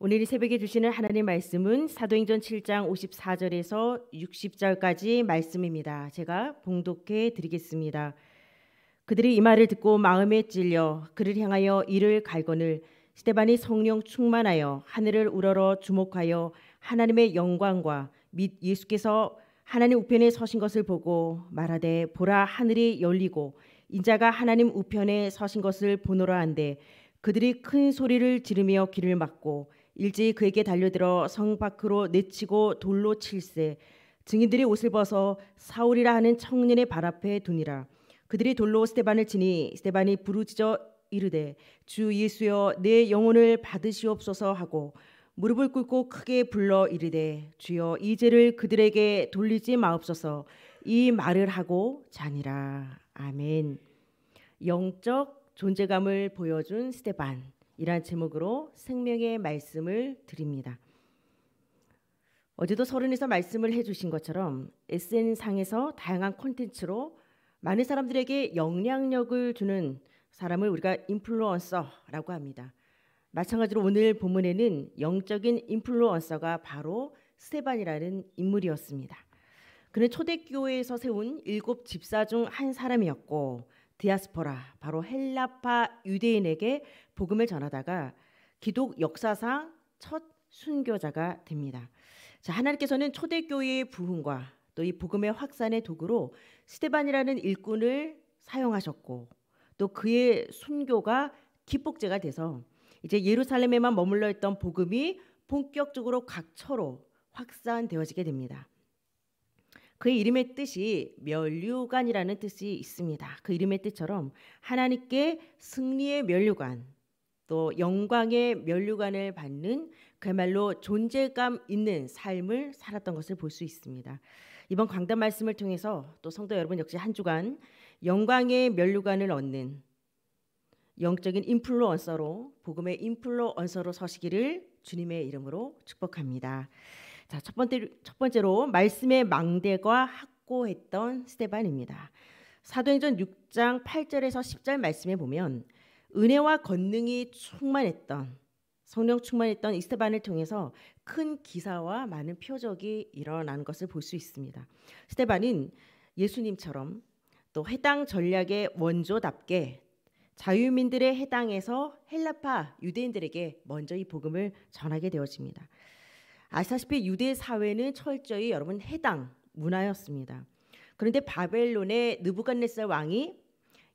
오늘 이 새벽에 주시는 하나님 말씀은 사도행전 7장 54절에서 60절까지 말씀입니다. 제가 봉독해 드리겠습니다. 그들이 이 말을 듣고 마음에 찔려 그를 향하여 이를 갈거늘 스테반이 성령 충만하여 하늘을 우러러 주목하여 하나님의 영광과 및 예수께서 하나님 우편에 서신 것을 보고 말하되 보라 하늘이 열리고 인자가 하나님 우편에 서신 것을 보노라 한데 그들이 큰 소리를 지르며 길을 막고 일제히 그에게 달려들어 성 밖으로 내치고 돌로 칠세 증인들이 옷을 벗어 사울이라 하는 청년의 발 앞에 두니라 그들이 돌로 스테반을 치니 스테반이 부르짖어 이르되 주 예수여 내 영혼을 받으시옵소서 하고 무릎을 꿇고 크게 불러 이르되 주여 이제를 그들에게 돌리지 마옵소서 이 말을 하고 자니라 아멘 영적 존재감을 보여준 스테반 이란 제목으로 생명의 말씀을 드립니다. 어제도 서른에서 말씀을 해주신 것처럼 SN 상에서 다양한 콘텐츠로 많은 사람들에게 영향력을 주는 사람을 우리가 인플루언서라고 합니다. 마찬가지로 오늘 본문에는 영적인 인플루언서가 바로 스테반이라는 인물이었습니다. 그는 초대교회에서 세운 일곱 집사 중 한 사람이었고 디아스포라 바로 헬라파 유대인에게 복음을 전하다가 기독 역사상 첫 순교자가 됩니다. 자, 하나님께서는 초대교회의 부흥과 또 이 복음의 확산의 도구로 스테반이라는 일꾼을 사용하셨고 또 그의 순교가 기폭제가 돼서 이제 예루살렘에만 머물러 있던 복음이 본격적으로 각처로 확산되어지게 됩니다. 그의 이름의 뜻이 면류관이라는 뜻이 있습니다. 그 이름의 뜻처럼 하나님께 승리의 면류관, 또 영광의 면류관을 받는 그야말로 존재감 있는 삶을 살았던 것을 볼 수 있습니다. 이번 강단 말씀을 통해서 또 성도 여러분 역시 한 주간 영광의 면류관을 얻는 영적인 인플루언서로 복음의 인플루언서로 서시기를 주님의 이름으로 축복합니다. 자, 첫 번째 첫 번째로 말씀의 망대가 확고했던 스테반입니다. 사도행전 6장 8절에서 10절 말씀에 보면 은혜와 권능이 충만했던 성령 충만했던 이스테반을 통해서 큰 기사와 많은 표적이 일어난 것을 볼 수 있습니다. 스테반은 예수님처럼 또 해당 전략의 원조답게 자유민들의 해당에서 헬라파 유대인들에게 먼저 이 복음을 전하게 되어집니다. 아시다시피 유대 사회는 철저히 여러분 해당 문화였습니다. 그런데 바벨론의 느부갓네살 왕이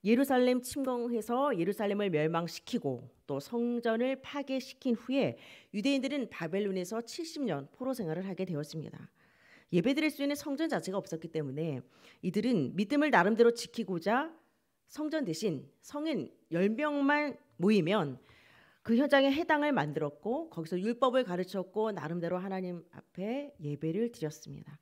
예루살렘 침공해서 예루살렘을 멸망시키고 또 성전을 파괴시킨 후에 유대인들은 바벨론에서 70년 포로 생활을 하게 되었습니다. 예배드릴 수 있는 성전 자체가 없었기 때문에 이들은 믿음을 나름대로 지키고자 성전 대신 성인 10명만 모이면 그 현장에 해당을 만들었고 거기서 율법을 가르쳤고 나름대로 하나님 앞에 예배를 드렸습니다.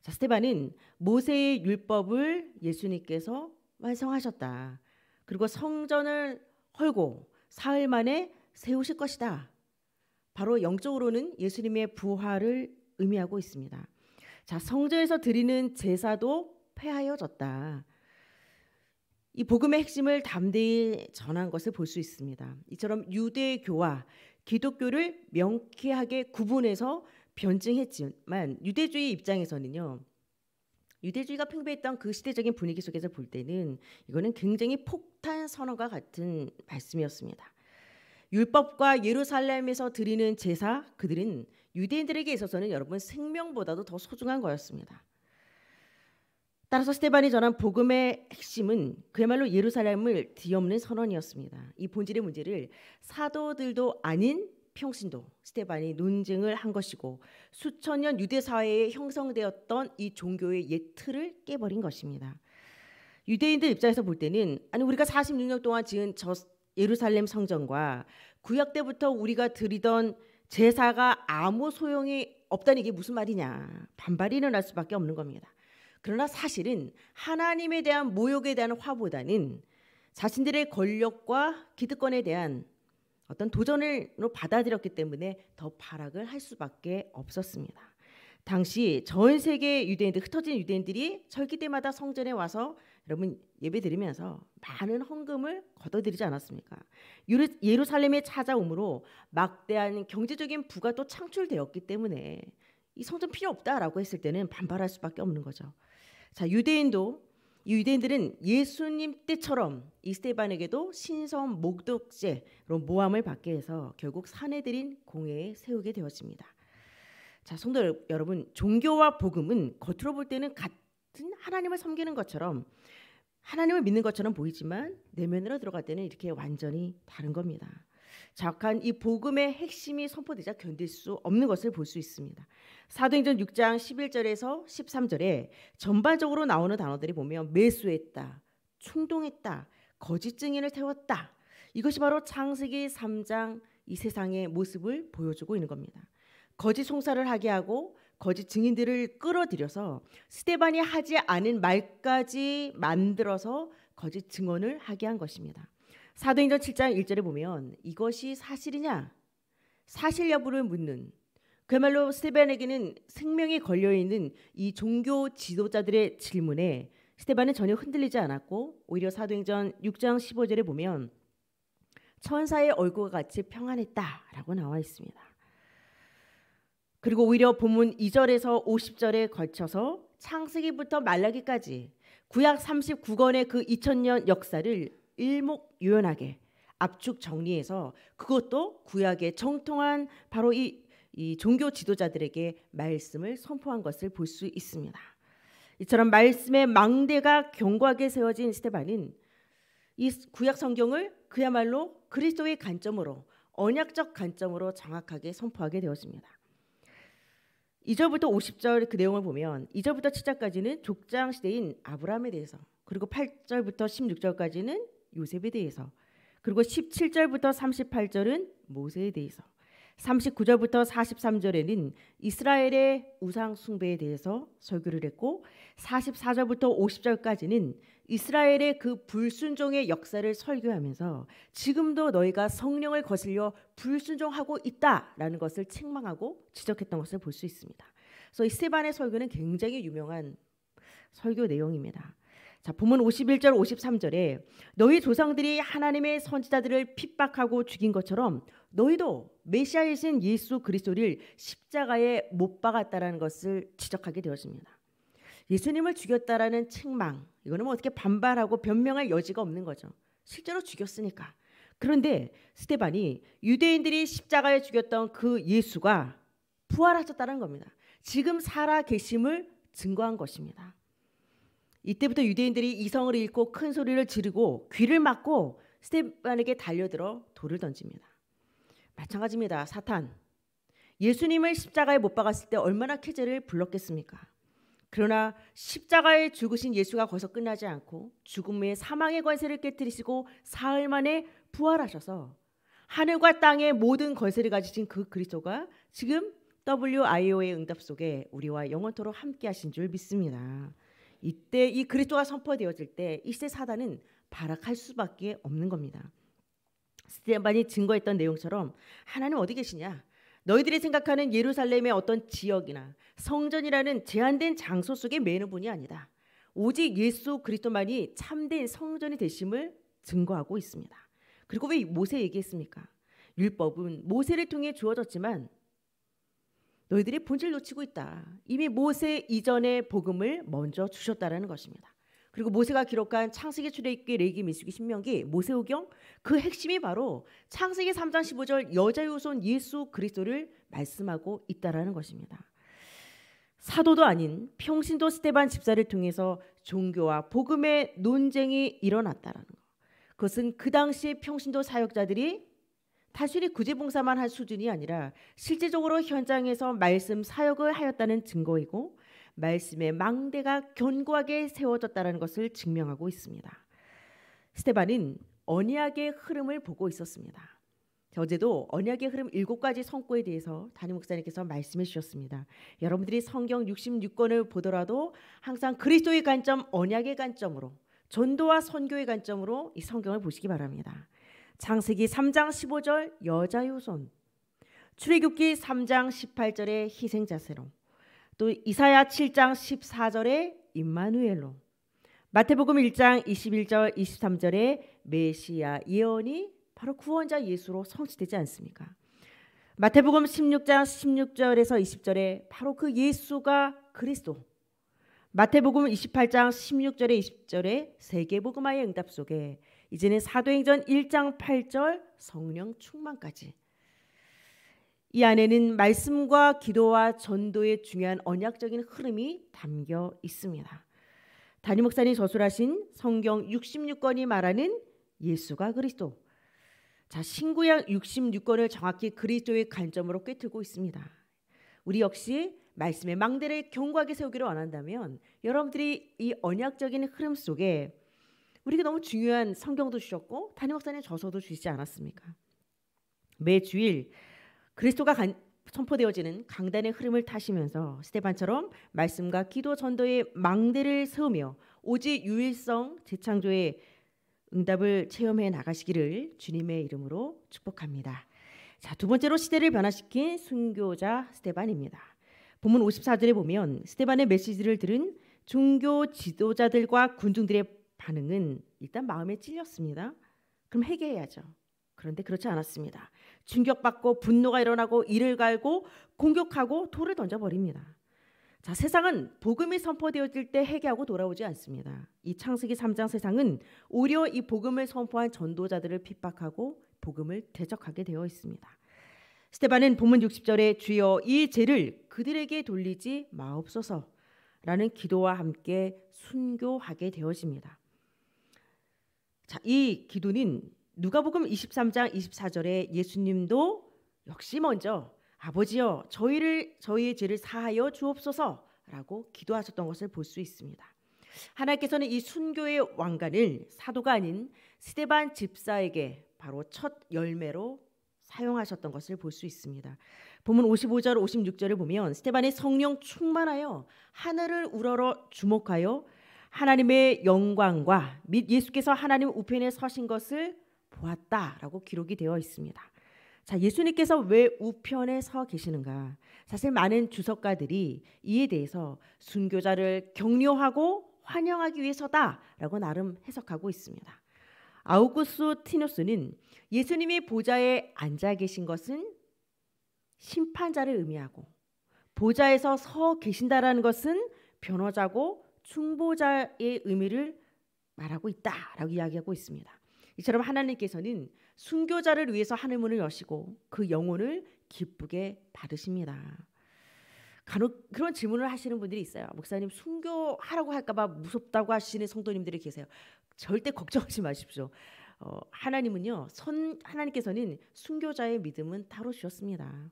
자, 스테반은 모세의 율법을 예수님께서 완성하셨다. 그리고 성전을 헐고 사흘 만에 세우실 것이다. 바로 영적으로는 예수님의 부활을 의미하고 있습니다. 자, 성전에서 드리는 제사도 폐하여졌다. 이 복음의 핵심을 담대히 전한 것을 볼 수 있습니다. 이처럼 유대교와 기독교를 명쾌하게 구분해서 변증했지만 유대주의 입장에서는요. 유대주의가 팽배했던 그 시대적인 분위기 속에서 볼 때는 이거는 굉장히 폭탄 선언과 같은 말씀이었습니다. 율법과 예루살렘에서 드리는 제사 그들은 유대인들에게 있어서는 여러분 생명보다도 더 소중한 거였습니다. 따라서 스테반이 전한 복음의 핵심은 그야말로 예루살렘을 뒤엎는 선언이었습니다. 이 본질의 문제를 사도들도 아닌 평신도 스테반이 논증을 한 것이고 수천 년 유대 사회에 형성되었던 이 종교의 옛 틀을 깨버린 것입니다. 유대인들 입장에서 볼 때는 아니 우리가 46년 동안 지은 저 예루살렘 성전과 구약 때부터 우리가 드리던 제사가 아무 소용이 없다는 게 무슨 말이냐 반발이 일어날 수밖에 없는 겁니다. 그러나 사실은 하나님에 대한 모욕에 대한 화보다는 자신들의 권력과 기득권에 대한 어떤 도전을 받아들였기 때문에 더 발악을 할 수밖에 없었습니다. 당시 전 세계 유대인들 흩어진 유대인들이 절기 때마다 성전에 와서 여러분 예배 드리면서 많은 헌금을 걷어들이지 않았습니까? 예루살렘에 찾아오므로 막대한 경제적인 부가 또 창출되었기 때문에 이 성전 필요 없다라고 했을 때는 반발할 수밖에 없는 거죠. 자, 유대인도 유대인들은 예수님 때처럼 이스테반에게도 신성 목독죄로 모함을 받게 해서 결국 사내들인 공회에 세우게 되어집니다. 자, 성도 여러분, 종교와 복음은 겉으로 볼 때는 같은 하나님을 섬기는 것처럼 하나님을 믿는 것처럼 보이지만 내면으로 들어갈 때는 이렇게 완전히 다른 겁니다. 정한이 복음의 핵심이 선포되자 견딜 수 없는 것을 볼 수 있습니다. 사도행전 6장 11절에서 13절에 전반적으로 나오는 단어들이 보면 매수했다, 충동했다, 거짓 증인을 세웠다. 이것이 바로 창세기 3장 이 세상의 모습을 보여주고 있는 겁니다. 거짓 송사를 하게 하고 거짓 증인들을 끌어들여서 스테반이 하지 않은 말까지 만들어서 거짓 증언을 하게 한 것입니다. 사도행전 7장 1절에 보면 이것이 사실이냐 사실 여부를 묻는 그야말로 스테반에게는 생명이 걸려 있는 이 종교 지도자들의 질문에 스테반은 전혀 흔들리지 않았고 오히려 사도행전 6장 15절에 보면 천사의 얼굴과 같이 평안했다라고 나와 있습니다. 그리고 오히려 본문 2절에서 50절에 걸쳐서 창세기부터 말라기까지 구약 39권의 그 2000년 역사를 일목요연하게 압축 정리해서 그것도 구약의 정통한 바로 이, 이 종교 지도자들에게 말씀을 선포한 것을 볼 수 있습니다. 이처럼 말씀의 망대가 견고하게 세워진 스테반은 이 구약 성경을 그야말로 그리스도의 관점으로 언약적 관점으로 정확하게 선포하게 되었습니다. 2절부터 50절 그 내용을 보면 2절부터 7절까지는 족장 시대인 아브라함에 대해서 그리고 8절부터 16절까지는 요셉에 대해서 그리고 17절부터 38절은 모세에 대해서 39절부터 43절에는 이스라엘의 우상 숭배에 대해서 설교를 했고 44절부터 50절까지는 이스라엘의 그 불순종의 역사를 설교하면서 지금도 너희가 성령을 거슬려 불순종하고 있다라는 것을 책망하고 지적했던 것을 볼 수 있습니다. 그래서 스테반의 설교는 굉장히 유명한 설교 내용입니다. 자, 본문 51절 53절에 너희 조상들이 하나님의 선지자들을 핍박하고 죽인 것처럼 너희도 메시아이신 예수 그리스도를 십자가에 못 박았다라는 것을 지적하게 되었습니다. 예수님을 죽였다라는 책망 이거는 뭐 어떻게 반발하고 변명할 여지가 없는 거죠. 실제로 죽였으니까. 그런데 스테반이 유대인들이 십자가에 죽였던 그 예수가 부활하셨다는 겁니다. 지금 살아 계심을 증거한 것입니다. 이때부터 유대인들이 이성을 잃고 큰 소리를 지르고 귀를 막고 스테반에게 달려들어 돌을 던집니다. 마찬가지입니다. 사탄. 예수님을 십자가에 못 박았을 때 얼마나 쾌재를 불렀겠습니까? 그러나 십자가에 죽으신 예수가 거기서 끝나지 않고 죽음의 사망의 관세를 깨뜨리시고 사흘 만에 부활하셔서 하늘과 땅의 모든 권세를 가지신 그 그리스도가 지금 WIO의 응답 속에 우리와 영원토록 함께 하신 줄 믿습니다. 이때 이 그리스도가 선포되어질 때 이 시대 사단은 발악할 수밖에 없는 겁니다. 스테반이 증거했던 내용처럼 하나님 어디 계시냐? 너희들이 생각하는 예루살렘의 어떤 지역이나 성전이라는 제한된 장소 속에 매는 분이 아니다. 오직 예수 그리스도만이 참된 성전이 되심을 증거하고 있습니다. 그리고 왜 모세 얘기했습니까? 율법은 모세를 통해 주어졌지만 너희들이 본질 놓치고 있다. 이미 모세 이전의 복음을 먼저 주셨다라는 것입니다. 그리고 모세가 기록한 창세기 출애굽기 레기 민수기 신명기 모세오경 그 핵심이 바로 창세기 3장 15절 여자의 후손 예수 그리스도를 말씀하고 있다라는 것입니다. 사도도 아닌 평신도 스테반 집사를 통해서 종교와 복음의 논쟁이 일어났다라는 것. 그것은 그 당시 평신도 사역자들이 단순히 구제봉사만 한 수준이 아니라 실제적으로 현장에서 말씀 사역을 하였다는 증거이고 말씀의 망대가 견고하게 세워졌다는 것을 증명하고 있습니다. 스테반은 언약의 흐름을 보고 있었습니다. 어제도 언약의 흐름 일곱 가지 성고에 대해서 담임 목사님께서 말씀해 주셨습니다. 여러분들이 성경 66권을 보더라도 항상 그리스도의 관점, 언약의 관점으로 전도와 선교의 관점으로 이 성경을 보시기 바랍니다. 창세기 3장 15절 여자 유손 출애굽기 3장 18절의 희생자세로 또 이사야 7장 14절의 임마누엘로 마태복음 1장 21절 23절의 메시아 예언이 바로 구원자 예수로 성취되지 않습니까? 마태복음 16장 16절에서 20절에 바로 그 예수가 그리스도 마태복음 28장 16절에 20절에 세계복음화의 응답 속에 이제는 사도행전 1장 8절 성령 충만까지. 이 안에는 말씀과 기도와 전도의 중요한 언약적인 흐름이 담겨 있습니다. 다니 목사님 저술하신 성경 66권이 말하는 예수가 그리스도. 자, 신구약 66권을 정확히 그리스도의 관점으로 꿰뚫고 있습니다. 우리 역시 말씀의 망대를 견고하게 세우기를 원한다면 여러분들이 이 언약적인 흐름 속에 우리에게 너무 중요한 성경도 주셨고 담임 목사님 저서도 주시지 않았습니까? 매 주일 그리스도가 간, 선포되어지는 강단의 흐름을 타시면서 스테반처럼 말씀과 기도 전도의 망대를 세우며 오직 유일성 재창조의 응답을 체험해 나가시기를 주님의 이름으로 축복합니다. 자, 두 번째로 시대를 변화시킨 순교자 스테반입니다. 본문 54절에 보면 스테반의 메시지를 들은 종교 지도자들과 군중들의 반응은 일단 마음에 찔렸습니다. 그럼 해결해야죠. 그런데 그렇지 않았습니다. 충격받고 분노가 일어나고 이를 갈고 공격하고 돌을 던져버립니다. 자, 세상은 복음이 선포되어질 때 회개하고 돌아오지 않습니다. 이 창세기 3장 세상은 오히려 이 복음을 선포한 전도자들을 핍박하고 복음을 대적하게 되어 있습니다. 스테반은 본문 60절에 주여 이 죄를 그들에게 돌리지 마옵소서라는 기도와 함께 순교하게 되어집니다. 자, 이 기도는 누가복음 23장 24절에 예수님도 역시 먼저 아버지여 저희를 저희의 죄를 사하여 주옵소서라고 기도하셨던 것을 볼 수 있습니다. 하나님께서는 이 순교의 왕관을 사도가 아닌 스테반 집사에게 바로 첫 열매로 사용하셨던 것을 볼 수 있습니다. 본문 55절 56절을 보면 스테반이 성령 충만하여 하늘을 우러러 주목하여 하나님의 영광과 및 예수께서 하나님 우편에 서신 것을 보았다라고 기록이 되어 있습니다. 자, 예수님께서 왜 우편에 서 계시는가? 사실 많은 주석가들이 이에 대해서 순교자를 격려하고 환영하기 위해서다라고 나름 해석하고 있습니다. 아우구스 티노스는 예수님이 보좌에 앉아 계신 것은 심판자를 의미하고 보좌에서 서 계신다라는 것은 변호자고 중보자의 의미를 말하고 있다라고 이야기하고 있습니다. 이처럼 하나님께서는 순교자를 위해서 하늘문을 여시고 그 영혼을 기쁘게 받으십니다. 간혹 그런 질문을 하시는 분들이 있어요. 목사님 순교하라고 할까봐 무섭다고 하시는 성도님들이 계세요. 절대 걱정하지 마십시오. 어, 하나님은요, 선, 하나님께서는 순교자의 믿음은 따로 주셨습니다.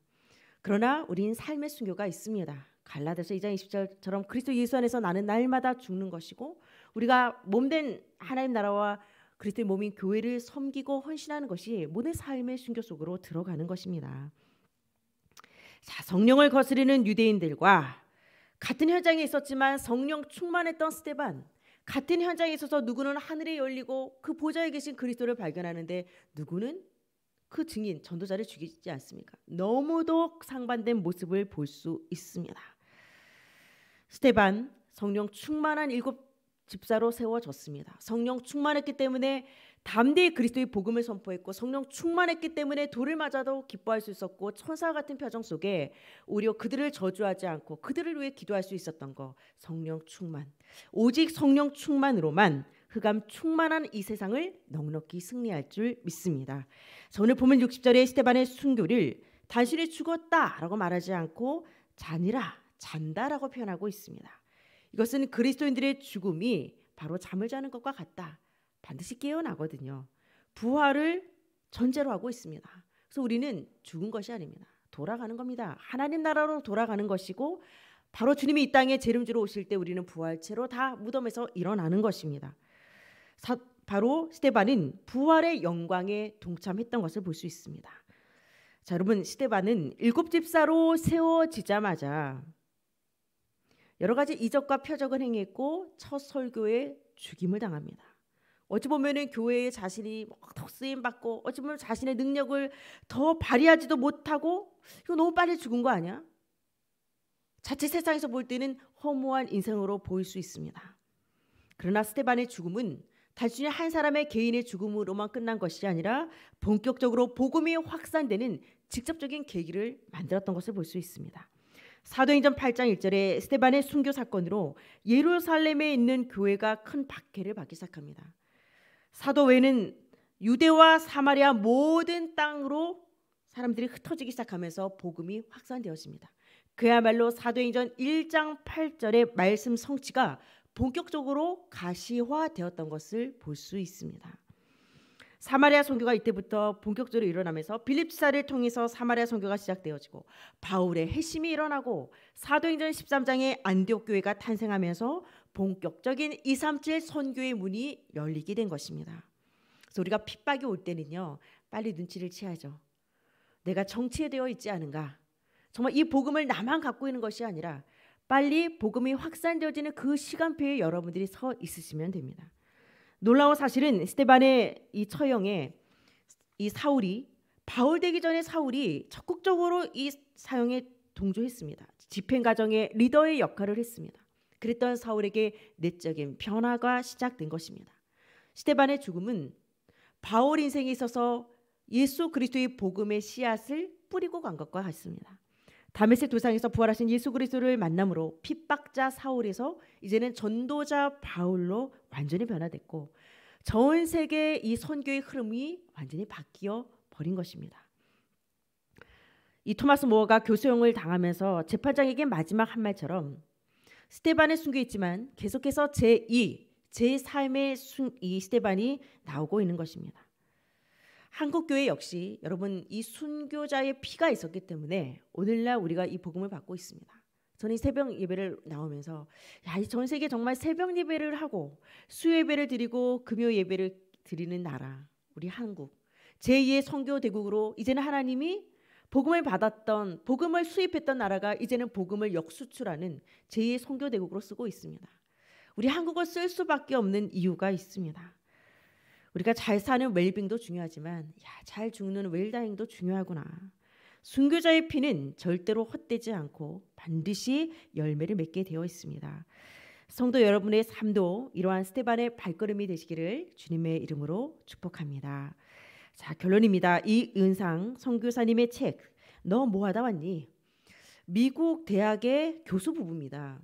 그러나 우린 삶의 순교가 있습니다. 갈라데서 2장 20절처럼 그리스도 예수 안에서 나는 날마다 죽는 것이고 우리가 몸된 하나님 나라와 그리스도의 몸인 교회를 섬기고 헌신하는 것이 모든 삶의 순교 속으로 들어가는 것입니다. 자, 성령을 거스르는 유대인들과 같은 현장에 있었지만 성령 충만했던 스테반 같은 현장에 있어서 누구는 하늘에 열리고 그 보좌에 계신 그리스도를 발견하는데 누구는 그 증인 전도자를 죽이지 않습니까? 너무도 상반된 모습을 볼 수 있습니다. 스테반 성령 충만한 일곱 집사로 세워졌습니다. 성령 충만했기 때문에 담대히 그리스도의 복음을 선포했고 성령 충만했기 때문에 돌을 맞아도 기뻐할 수 있었고 천사 같은 표정 속에 오히려 그들을 저주하지 않고 그들을 위해 기도할 수 있었던 거 성령 충만 오직 성령 충만으로만 흑암 충만한 이 세상을 넉넉히 승리할 줄 믿습니다. 자, 오늘 보면 60절에 스테반의 순교를 단순히 죽었다라고 말하지 않고 잔이라 잔다라고 표현하고 있습니다. 이것은 그리스도인들의 죽음이 바로 잠을 자는 것과 같다. 반드시 깨어나거든요. 부활을 전제로 하고 있습니다. 그래서 우리는 죽은 것이 아닙니다. 돌아가는 겁니다. 하나님 나라로 돌아가는 것이고 바로 주님이 이 땅에 재림주로 오실 때 우리는 부활체로 다 무덤에서 일어나는 것입니다. 사, 바로 스테반은 부활의 영광에 동참했던 것을 볼 수 있습니다. 자, 여러분 스테반은 일곱 집사로 세워지자마자 여러 가지 이적과 표적을 행했고 첫 설교에 죽임을 당합니다. 어찌 보면은 교회에 자신이 막 쓰임 받고 어찌 보면 자신의 능력을 더 발휘하지도 못하고 이거 너무 빨리 죽은 거 아니야? 자체 세상에서 볼 때는 허무한 인생으로 보일 수 있습니다. 그러나 스테반의 죽음은 단순히 한 사람의 개인의 죽음으로만 끝난 것이 아니라 본격적으로 복음이 확산되는 직접적인 계기를 만들었던 것을 볼 수 있습니다. 사도행전 8장 1절에 스테반의 순교 사건으로 예루살렘에 있는 교회가 큰 박해를 받기 시작합니다. 사도회는 유대와 사마리아 모든 땅으로 사람들이 흩어지기 시작하면서 복음이 확산되었습니다. 그야말로 사도행전 1장 8절의 말씀 성취가 본격적으로 가시화되었던 것을 볼 수 있습니다. 사마리아 선교가 이때부터 본격적으로 일어나면서 빌립사를 통해서 사마리아 선교가 시작되어지고 바울의 핵심이 일어나고 사도행전 13장의 안디옥 교회가 탄생하면서 본격적인 2 3째 선교의 문이 열리게 된 것입니다. 그래서 우리가 핍박이 올 때는요. 빨리 눈치를 채야죠. 내가 정치에되어 있지 않은가? 정말 이 복음을 나만 갖고 있는 것이 아니라 빨리 복음이 확산되어지는 그 시간표에 여러분들이 서 있으시면 됩니다. 놀라운 사실은 스테반의 이 처형에 이 사울이 바울 되기 전에 사울이 적극적으로 이 사형에 동조했습니다. 집행 과정의 리더의 역할을 했습니다. 그랬던 사울에게 내적인 변화가 시작된 것입니다. 스테반의 죽음은 바울 인생에 있어서 예수 그리스도의 복음의 씨앗을 뿌리고 간 것과 같습니다. 다메섹 도상에서 부활하신 예수 그리스도를 만남으로 핍박자 사울에서 이제는 전도자 바울로 완전히 변화됐고 전 세계 이 선교의 흐름이 완전히 바뀌어 버린 것입니다. 이 토마스 모어가 교수형을 당하면서 재판장에게 마지막 한 말처럼 스테반의 순교했지만 계속해서 제2, 제3의 순, 이 스테반이 나오고 있는 것입니다. 한국 교회 역시 여러분 이 순교자의 피가 있었기 때문에 오늘날 우리가 이 복음을 받고 있습니다. 저는 새벽 예배를 나오면서 야, 전 세계 정말 새벽 예배를 하고 수예배를 드리고 금요 예배를 드리는 나라 우리 한국 제2의 선교 대국으로 이제는 하나님이 복음을 받았던 복음을 수입했던 나라가 이제는 복음을 역수출하는 제2의 선교 대국으로 쓰고 있습니다. 우리 한국어 쓸 수밖에 없는 이유가 있습니다. 우리가 잘 사는 웰빙도 중요하지만 야, 잘 죽는 웰다잉도 중요하구나. 순교자의 피는 절대로 헛되지 않고 반드시 열매를 맺게 되어 있습니다. 성도 여러분의 삶도 이러한 스테반의 발걸음이 되시기를 주님의 이름으로 축복합니다. 자, 결론입니다. 이 은상 성교사님의 책, 너뭐 하다 왔니? 미국 대학의 교수 부부입니다.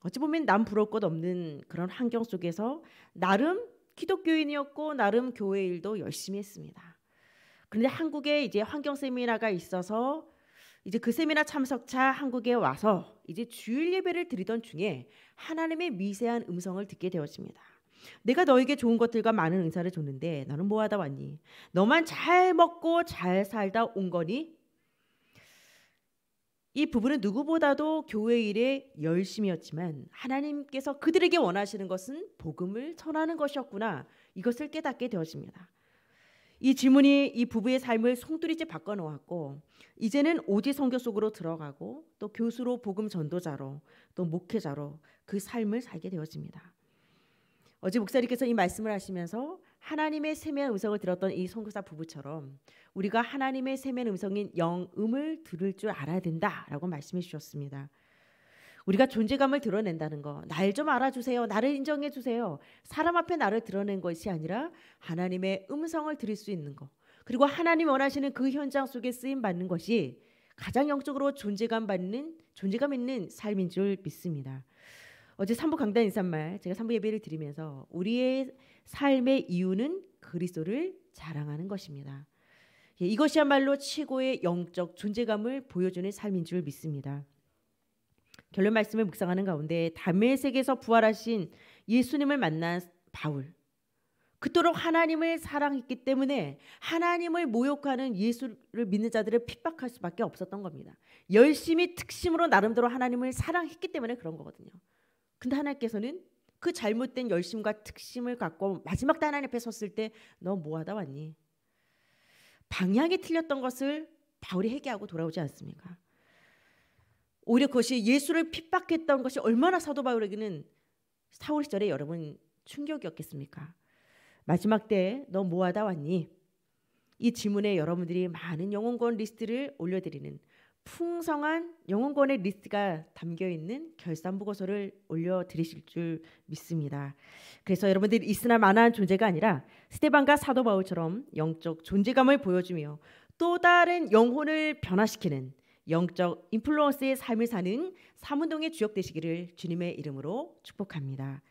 어찌 보면 남 부러울 것 없는 그런 환경 속에서 나름 기독교인이었고 나름 교회 일도 열심히 했습니다. 그런데 한국에 이제 환경 세미나가 있어서 이제 그 세미나 참석차 한국에 와서 이제 주일 예배를 드리던 중에 하나님의 미세한 음성을 듣게 되었습니다. 내가 너에게 좋은 것들과 많은 은사를 줬는데 너는 뭐하다 왔니? 너만 잘 먹고 잘 살다 온 거니? 이 부분은 누구보다도 교회 일에 열심이었지만 하나님께서 그들에게 원하시는 것은 복음을 전하는 것이었구나 이것을 깨닫게 되었습니다이 질문이 이 부부의 삶을 송두리째 바꿔놓았고 이제는 오지 성교 속으로 들어가고 또 교수로 복음 전도자로 또 목회자로 그 삶을 살게 되었습니다 어제 목사님께서 이 말씀을 하시면서 하나님의 세면 음성을 들었던 이 선교사 부부처럼 우리가 하나님의 세면 음성인 영음을 들을 줄 알아야 된다라고 말씀해 주셨습니다. 우리가 존재감을 드러낸다는 거, 날좀 알아주세요, 나를 인정해 주세요. 사람 앞에 나를 드러낸 것이 아니라 하나님의 음성을 들을 수 있는 거, 그리고 하나님 원하시는 그 현장 속에 쓰임 받는 것이 가장 영적으로 존재감 받는 존재감 있는 삶인 줄 믿습니다. 어제 3부 강단 인사말 제가 3부 예배를 드리면서 우리의 삶의 이유는 그리스도를 자랑하는 것입니다. 예, 이것이야말로 최고의 영적 존재감을 보여주는 삶인 줄 믿습니다. 결론 말씀을 묵상하는 가운데 담의 세에서 부활하신 예수님을 만난 바울. 그토록 하나님을 사랑했기 때문에 하나님을 모욕하는 예수를 믿는 자들을 핍박할 수밖에 없었던 겁니다. 열심히 특심으로 나름대로 하나님을 사랑했기 때문에 그런 거거든요. 근데 하나님께서는 그 잘못된 열심과 특심을 갖고 마지막 때 하나님 앞에 섰을 때 너 뭐하다 왔니? 방향이 틀렸던 것을 바울이 회개하고 돌아오지 않습니까? 오히려 그것이 예수를 핍박했던 것이 얼마나 사도 바울에게는 사울 시절에 여러분 충격이었겠습니까? 마지막 때 너 뭐하다 왔니? 이 질문에 여러분들이 많은 영혼권 리스트를 올려드리는 풍성한 영웅권의 리스트가 담겨 있는 결산 보고서를 올려 드리실 줄 믿습니다. 그래서 여러분들이 있으나 마나한 존재가 아니라 스테반과 사도 바울처럼 영적 존재감을 보여주며 또 다른 영혼을 변화시키는 영적 인플루언스의 삶을 사는 사문동의 주역 되시기를 주님의 이름으로 축복합니다.